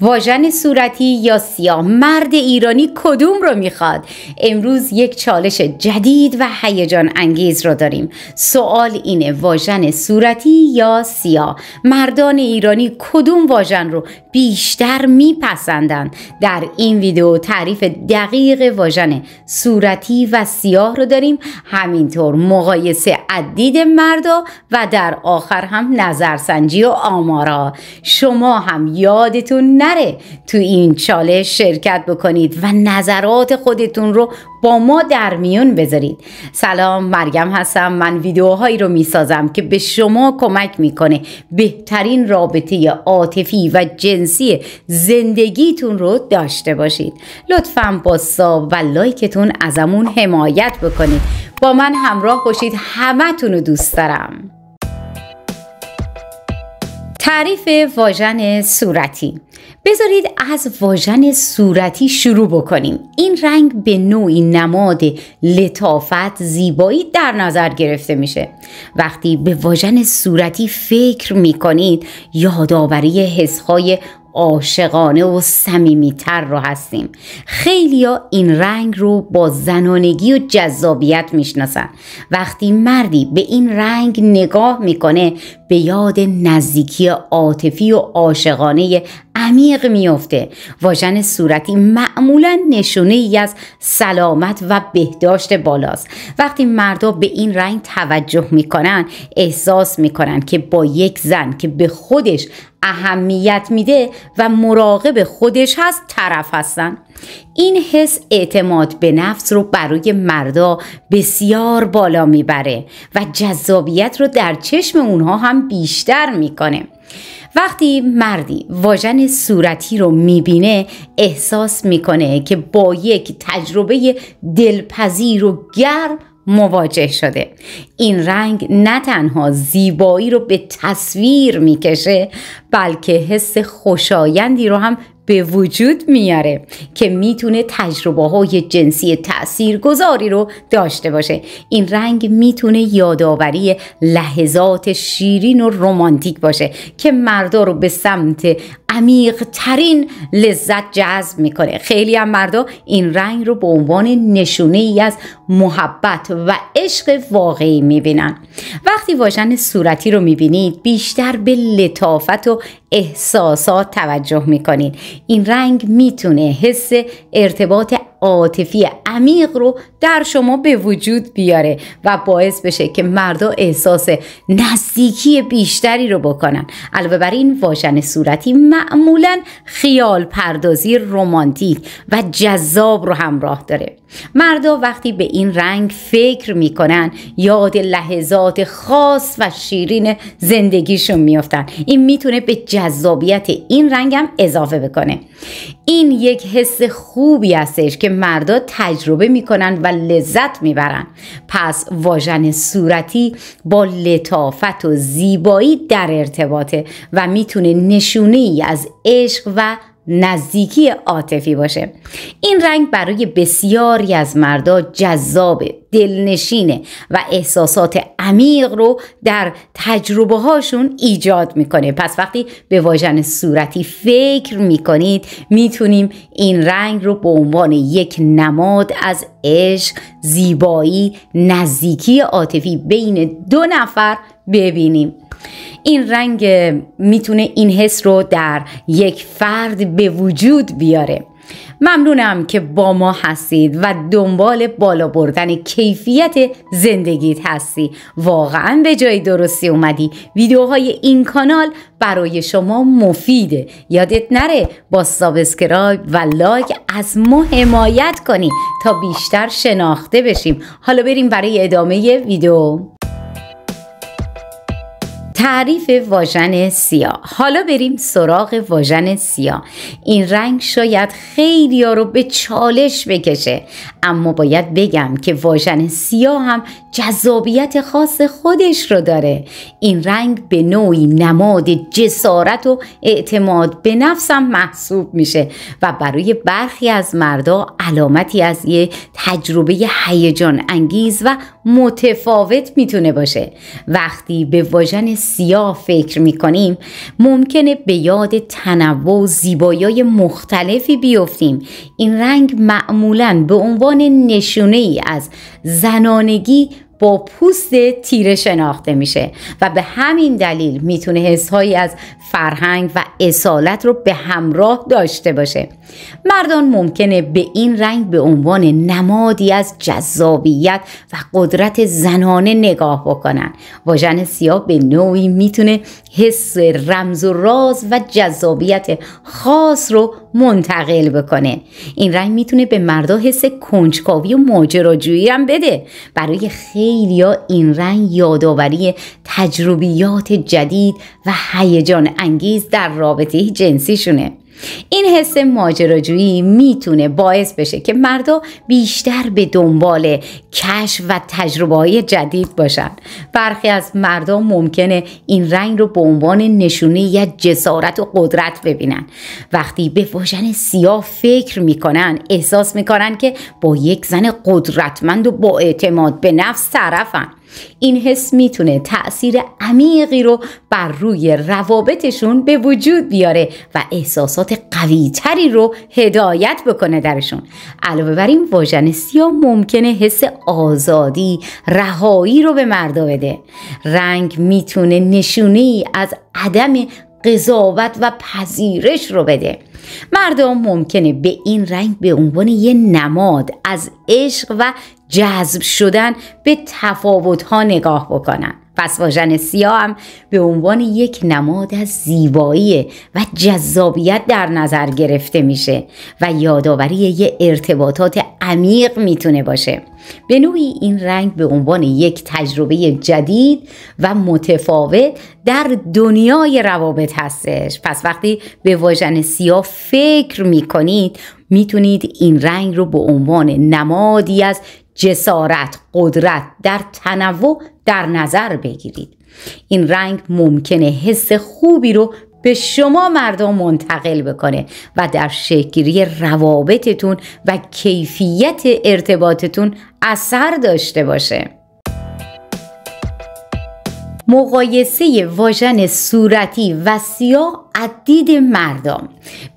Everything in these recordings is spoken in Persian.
واژن صورتی یا سیاه مرد ایرانی کدوم رو میخواد امروز یک چالش جدید و هیجان انگیز رو داریم سوال اینه واژن صورتی یا سیاه مردان ایرانی کدوم واژن رو بیشتر میپسندند در این ویدیو تعریف دقیق واژن صورتی و سیاه رو داریم همینطور مقایسه عدید مردا و در آخر هم نظرسنجی و آمارا شما هم یادتون تو این چاله شرکت بکنید و نظرات خودتون رو با ما در میون بذارید سلام مریم هستم من ویدیوهایی رو میسازم که به شما کمک میکنه بهترین رابطه عاطفی و جنسی زندگیتون رو داشته باشید لطفا با ساب و لایکتون ازمون حمایت بکنید با من همراه باشید همه رو دوست دارم تعریف واژن صورتی بذارید از واژن صورتی شروع بکنیم این رنگ به نوعی نماد لطافت زیبایی در نظر گرفته میشه وقتی به واژن صورتی فکر میکنید یادآوری حسهای عاشقانه و صمیمیتر رو هستیم خیلیا این رنگ رو با زنانگی و جذابیت میشناسن وقتی مردی به این رنگ نگاه میکنه به یاد نزدیکی عاطفی و عاشقانه عمیق میافته واژن صورتی معمولا نشونه ای از سلامت و بهداشت بالاست وقتی مردا به این رنگ توجه میکنن احساس میکنن که با یک زن که به خودش اهمیت میده و مراقب خودش هست طرف هستند. این حس اعتماد به نفس رو برای مردا بسیار بالا میبره و جذابیت رو در چشم اونها هم بیشتر میکنه وقتی مردی واژن صورتی رو میبینه احساس میکنه که با یک تجربه دلپذیر و گرم مواجه شده این رنگ نه تنها زیبایی رو به تصویر میکشه بلکه حس خوشایندی رو هم به وجود میاره که میتونه تجربه های جنسی تاثیرگذاری رو داشته باشه این رنگ میتونه یادآوری لحظات شیرین و رمانتیک باشه که مردا رو به سمت عمیق ترین لذت جذب میکنه خیلی هم مردا این رنگ رو به عنوان نشونه ای از محبت و عشق واقعی میبینن وقتی واژن صورتی رو میبینید بیشتر به لطافت و احساسات توجه میکنید این رنگ میتونه حس ارتباط عاطفی عمیق رو در شما به وجود بیاره و باعث بشه که مردا احساس نزدیکی بیشتری رو بکنن علاوه بر این واشن صورتی معمولا خیال پردازی رمانتیک و جذاب رو همراه داره مردا وقتی به این رنگ فکر میکنن یاد لحظات خاص و شیرین زندگیشون میافتن این میتونه به جذابیت این رنگم اضافه بکنه این یک حس خوبی هستش که مردا تجربه میکنن و لذت میبرن پس واژن صورتی با لطافت و زیبایی در ارتباطه و میتونه نشونه ای از عشق و نزدیکی عاطفی باشه این رنگ برای بسیاری از مردا جذابه دلنشینه و احساسات عمیق رو در تجربه هاشون ایجاد میکنه پس وقتی به واژن صورتی فکر میکنید میتونیم این رنگ رو به عنوان یک نماد از عشق زیبایی نزدیکی عاطفی بین دو نفر ببینیم این رنگ میتونه این حس رو در یک فرد به وجود بیاره ممنونم که با ما هستید و دنبال بالا بردن کیفیت زندگیت هستی واقعا به جای درستی اومدی ویدیوهای این کانال برای شما مفیده یادت نره با سابسکرایب و لایک از ما حمایت کنی تا بیشتر شناخته بشیم حالا بریم برای ادامه ویدیو تعریف واژن سیا حالا بریم سراغ واژن سیا این رنگ شاید خیلی رو به چالش بکشه اما باید بگم که واژن سیا هم جذابیت خاص خودش رو داره این رنگ به نوعی نماد جسارت و اعتماد به نفسم محسوب میشه و برای برخی از مردا علامتی از یه تجربه هیجان انگیز و متفاوت میتونه باشه وقتی به واژن سیاه فکر کنیم ممکنه به یاد تنوع و زیبایی مختلفی بیفتیم این رنگ معمولا به عنوان نشونه ای از زنانگی با پوست تیره شناخته میشه و به همین دلیل میتونه حسهایی از فرهنگ و اصالت رو به همراه داشته باشه مردان ممکنه به این رنگ به عنوان نمادی از جذابیت و قدرت زنانه نگاه بکنن واژن سیاه به نوعی میتونه حس رمز و راز و جذابیت خاص رو منتقل بکنه این رنگ میتونه به مردا حس کنجکاوی و ماجراجویی هم بده برای خیلی یا این رنگ یادآوری تجربیات جدید و هیجان انگیز در رابطه جنسیشونه این حس ماجراجویی میتونه باعث بشه که مردا بیشتر به دنبال کشف و تجربه های جدید باشن برخی از مردم ممکنه این رنگ رو به عنوان نشونه یا جسارت و قدرت ببینن وقتی به واژن سیاه فکر میکنن احساس میکنن که با یک زن قدرتمند و با اعتماد به نفس طرفن این حس میتونه تأثیر عمیقی رو بر روی روابطشون به وجود بیاره و احساسات قویتری رو هدایت بکنه درشون علاوه بر این واژن سیاه ممکنه حس آزادی رهایی رو به مردا بده رنگ میتونه نشونه ای از عدم قضاوت و پذیرش رو بده مردم ممکنه به این رنگ به عنوان یه نماد از عشق و جذب شدن به تفاوت ها نگاه بکنن پس واژن سیاه هم به عنوان یک نماد از زیبایی و جذابیت در نظر گرفته میشه و یادآوری یه ارتباطات عمیق میتونه باشه به نوعی این رنگ به عنوان یک تجربه جدید و متفاوت در دنیای روابط هستش پس وقتی به واژن سیاه فکر میکنید میتونید این رنگ رو به عنوان نمادی از جسارت قدرت در تنوع در نظر بگیرید این رنگ ممکنه حس خوبی رو به شما مردم منتقل بکنه و در شکلی روابطتون و کیفیت ارتباطتون اثر داشته باشه مقایسه واژن صورتی و سیاه دید مردم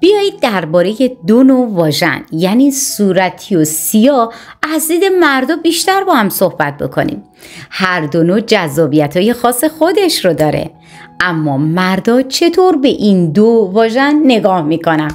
بیایید درباره دو نوع واژن یعنی صورتی و سیاه از دید مردا بیشتر با هم صحبت بکنیم هر دو نوع جذابیت های خاص خودش رو داره اما مردا چطور به این دو واژن نگاه میکنن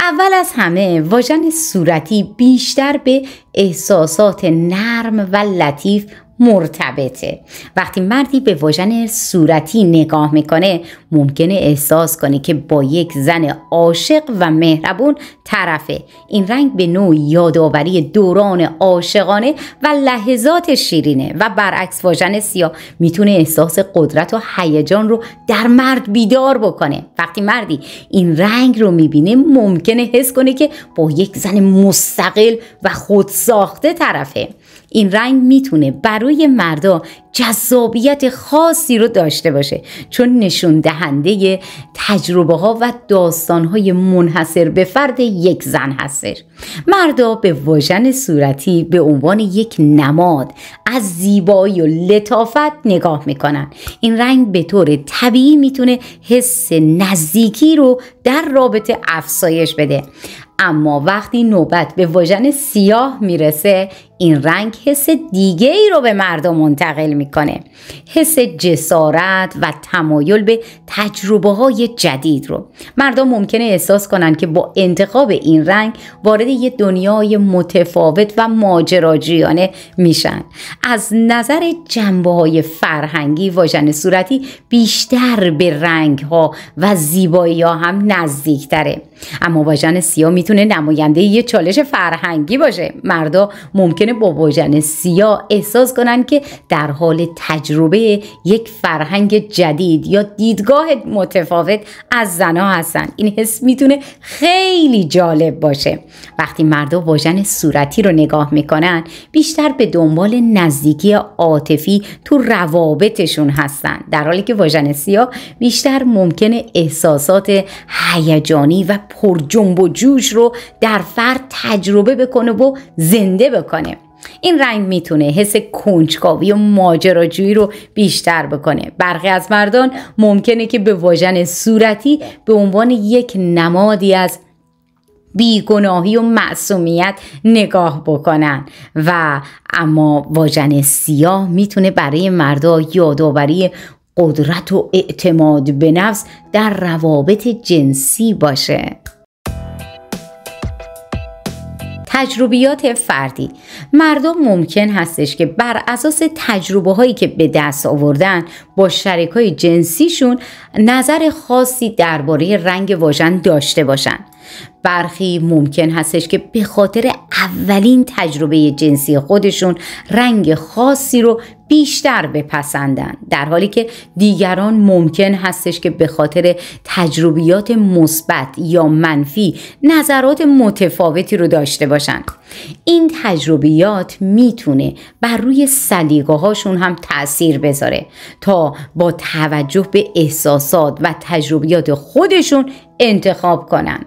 اول از همه واژن صورتی بیشتر به احساسات نرم و لطیف مرتبطه وقتی مردی به واژن صورتی نگاه میکنه ممکنه احساس کنه که با یک زن عاشق و مهربون طرفه این رنگ به نوع یادآوری دوران عاشقانه و لحظات شیرینه و برعکس واژن سیاه میتونه احساس قدرت و هیجان رو در مرد بیدار بکنه وقتی مردی این رنگ رو میبینه ممکنه حس کنه که با یک زن مستقل و خودساخته طرفه این رنگ میتونه برای مردا جذابیت خاصی رو داشته باشه چون نشون دهنده تجربه ها و داستان های منحصر به فرد یک زن هستش مردا به واژن صورتی به عنوان یک نماد از زیبایی و لطافت نگاه میکنن این رنگ به طور طبیعی میتونه حس نزدیکی رو در رابطه افزایش بده اما وقتی نوبت به واژن سیاه میرسه این رنگ حس دیگه ای رو به مردم منتقل میکنه میکنه حس جسارت و تمایل به تجربه های جدید رو مردم ممکنه احساس کنن که با انتخاب این رنگ وارد یه دنیای متفاوت و ماجراجویانه میشن از نظر جنبه های فرهنگی واژن صورتی بیشتر به رنگ ها و زیبایی ها هم نزدیک اما واژن سیاه میتونه نماینده یه چالش فرهنگی باشه مردا ممکنه با واژن سیاه احساس کنن که در حال تجربه یک فرهنگ جدید یا دیدگاه متفاوت از زنا هستن این حس میتونه خیلی جالب باشه وقتی مردا واژن صورتی رو نگاه میکنن بیشتر به دنبال نزدیکی عاطفی تو روابطشون هستن در حالی که واژن سیاه بیشتر ممکنه احساسات هیجانی و پر جنب و جوش رو در فرد تجربه بکنه و زنده بکنه این رنگ میتونه حس کنجکاوی و ماجراجویی رو بیشتر بکنه برخی از مردان ممکنه که به واژن صورتی به عنوان یک نمادی از بیگناهی و معصومیت نگاه بکنن و اما واژن سیاه میتونه برای مردا یادآوری قدرت و اعتماد به نفس در روابط جنسی باشه تجربیات فردی مردم ممکن هستش که بر اساس تجربه هایی که به دست آوردن با شریک جنسیشون نظر خاصی درباره رنگ واژن داشته باشند برخی ممکن هستش که به خاطر اولین تجربه جنسی خودشون رنگ خاصی رو بیشتر بپسندن در حالی که دیگران ممکن هستش که به خاطر تجربیات مثبت یا منفی نظرات متفاوتی رو داشته باشند. این تجربیات میتونه بر روی سلیقه هاشون هم تاثیر بذاره تا با توجه به احساسات و تجربیات خودشون انتخاب کنن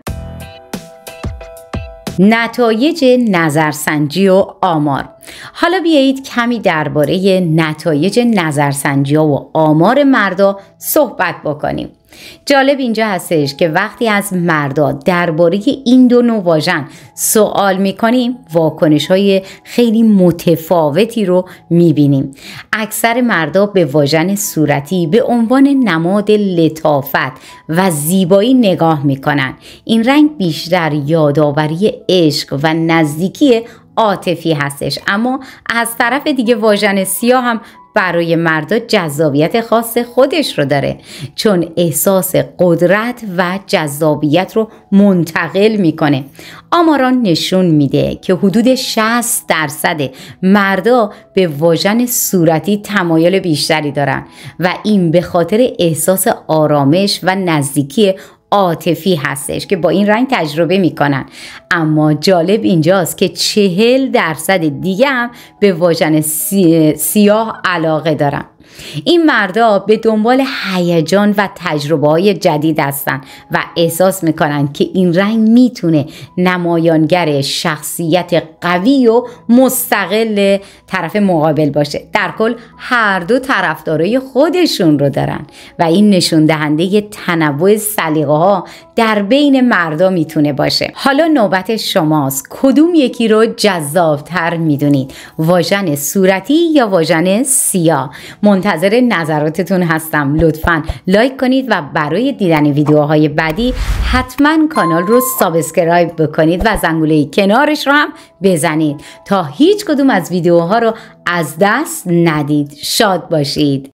نتایج نظرسنجی و آمار حالا بیایید کمی درباره نتایج نظرسنجی و آمار مردا صحبت بکنیم جالب اینجا هستش که وقتی از مردا درباره این دو نوع واژن سوال میکنیم واکنش های خیلی متفاوتی رو میبینیم اکثر مردا به واژن صورتی به عنوان نماد لطافت و زیبایی نگاه میکنن این رنگ بیشتر یادآوری عشق و نزدیکی عاطفی هستش اما از طرف دیگه واژن سیاه هم برای مردا جذابیت خاص خودش رو داره چون احساس قدرت و جذابیت رو منتقل میکنه آماران نشون میده که حدود 60 درصد مردا به واژن صورتی تمایل بیشتری دارن و این به خاطر احساس آرامش و نزدیکی عاطفی هستش که با این رنگ تجربه میکنن اما جالب اینجاست که چهل درصد دیگه هم به واژن سیاه علاقه دارن این مردا به دنبال هیجان و تجربه های جدید هستند و احساس میکنن که این رنگ میتونه نمایانگر شخصیت قوی و مستقل طرف مقابل باشه در کل هر دو طرفدارای خودشون رو دارن و این نشون دهنده تنوع سلیقه ها در بین مردا میتونه باشه حالا نوبت شماست کدوم یکی رو جذابتر میدونید واژن صورتی یا واژن سیاه منتظر نظراتتون هستم لطفا لایک کنید و برای دیدن ویدیوهای بعدی حتما کانال رو سابسکرایب بکنید و زنگوله کنارش رو هم بزنید تا هیچ کدوم از ویدیوها رو از دست ندید شاد باشید